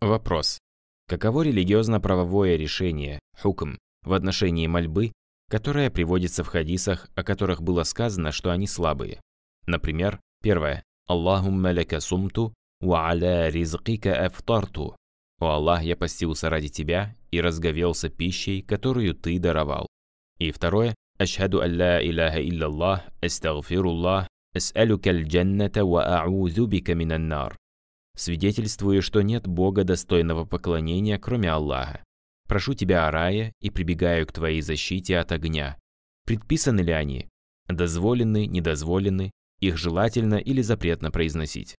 Вопрос. Каково религиозно-правовое решение, хукм, в отношении мольбы, которая приводится в хадисах, о которых было сказано, что они слабые? Например, первое. «Аллахумма ляка сумту, ва аля ризкика афтарту». «О Аллах, я постился ради тебя и разговелся пищей, которую ты даровал». И второе. «Ашхаду алла илляха илляллах, астагфируллах, ас'алюка аль-джанната ва а'узубика минаннар». Свидетельствую, что нет Бога достойного поклонения, кроме Аллаха. Прошу тебя о рае и прибегаю к твоей защите от огня. Предписаны ли они? Дозволены, недозволены? Их желательно или запретно произносить?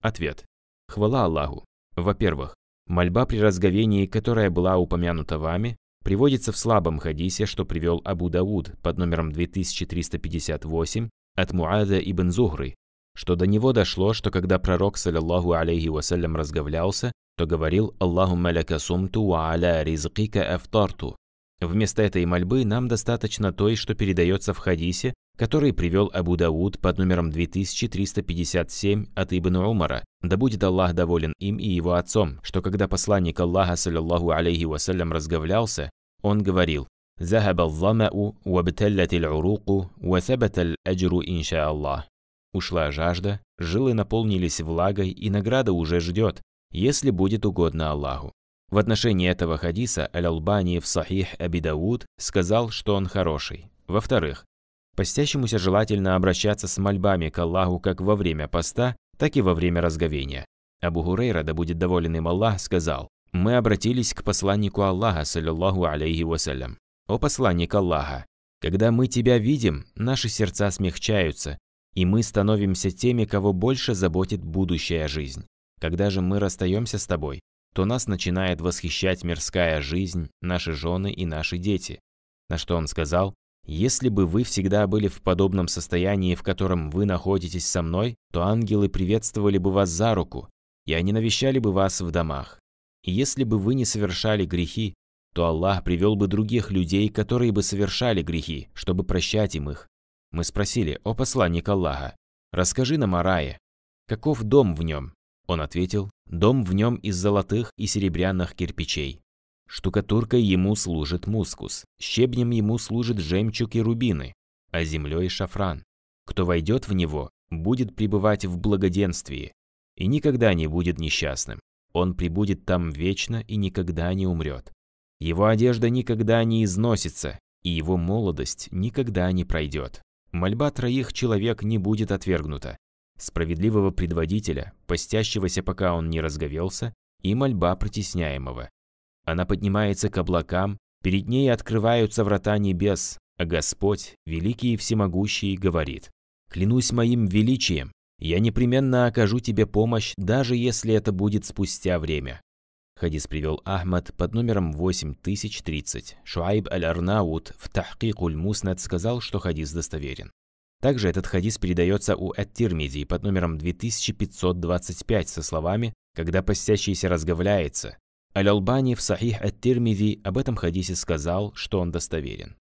Ответ. Хвала Аллаху. Во-первых, мольба при разговении, которая была упомянута вами, приводится в слабом хадисе, что привел Абу Дауд под номером 2358 от Муада ибн Зухры, что до него дошло, что когда пророк, саллиллаху алейхи вассалям, разговлялся, то говорил Аллаху ляка сумту ва аля ризкика афтарту». Вместо этой мольбы нам достаточно той, что передается в хадисе, который привел Абу Дауд под номером 2357 от Ибн Умара, да будет Аллах доволен им и его отцом, что когда посланник Аллаха, саллиллаху алейхи вассалям, разговлялся, он говорил «Захаба الظمأ وابتلت العروق وثبت الأجر إن شاء الله» Ушла жажда, жилы наполнились влагой, и награда уже ждет, если будет угодно Аллаху. В отношении этого хадиса Аль-Албани в Сахих Абидауд сказал, что он хороший. Во-вторых, постящемуся желательно обращаться с мольбами к Аллаху как во время поста, так и во время разговения. Абу Гурейра, да будет доволен им Аллах, сказал, «Мы обратились к посланнику Аллаха, саллиллаху алейхи вассалям. О посланник Аллаха, когда мы тебя видим, наши сердца смягчаются, и мы становимся теми, кого больше заботит будущая жизнь. Когда же мы расстаемся с тобой, то нас начинает восхищать мирская жизнь, наши жены и наши дети. На что он сказал, «Если бы вы всегда были в подобном состоянии, в котором вы находитесь со мной, то ангелы приветствовали бы вас за руку, и они навещали бы вас в домах. И если бы вы не совершали грехи, то Аллах привел бы других людей, которые бы совершали грехи, чтобы прощать им их. Мы спросили о посланника Аллаха. «Расскажи нам о рае. Каков дом в нем?» Он ответил, «Дом в нем из золотых и серебряных кирпичей. Штукатуркой ему служит мускус, щебнем ему служит жемчуг и рубины, а землей – шафран. Кто войдет в него, будет пребывать в благоденствии и никогда не будет несчастным. Он пребудет там вечно и никогда не умрет. Его одежда никогда не износится, и его молодость никогда не пройдет. Мольба троих человек не будет отвергнута. Справедливого предводителя, постящегося, пока он не разговелся, и мольба притесняемого. Она поднимается к облакам, перед ней открываются врата небес, а Господь, великий и всемогущий, говорит, «Клянусь моим величием, я непременно окажу тебе помощь, даже если это будет спустя время. Хадис привел Ахмад под номером 8030. Шуайб аль-Арнаут в Тахкикуль Муснад сказал, что хадис достоверен. Также этот хадис передается у Ат-Тирмиди под номером 2525 со словами «Когда постящийся разговляется». Аль-Албани в Сахих Ат-Тирмиди об этом хадисе сказал, что он достоверен.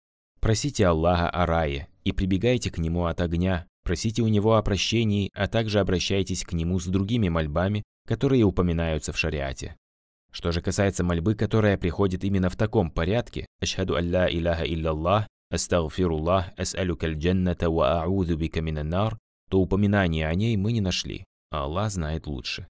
«Просите Аллаха о рае и прибегайте к нему от огня, просите у него о прощении, а также обращайтесь к нему с другими мольбами, которые упоминаются в шариате. Что же касается мольбы, которая приходит именно в таком порядке «Ашхаду алла илляха илляллах», «Астагфируллах», «Ас'алюкаль джанната ва а'уду бика минаннар», то упоминания о ней мы не нашли, а Аллах знает лучше.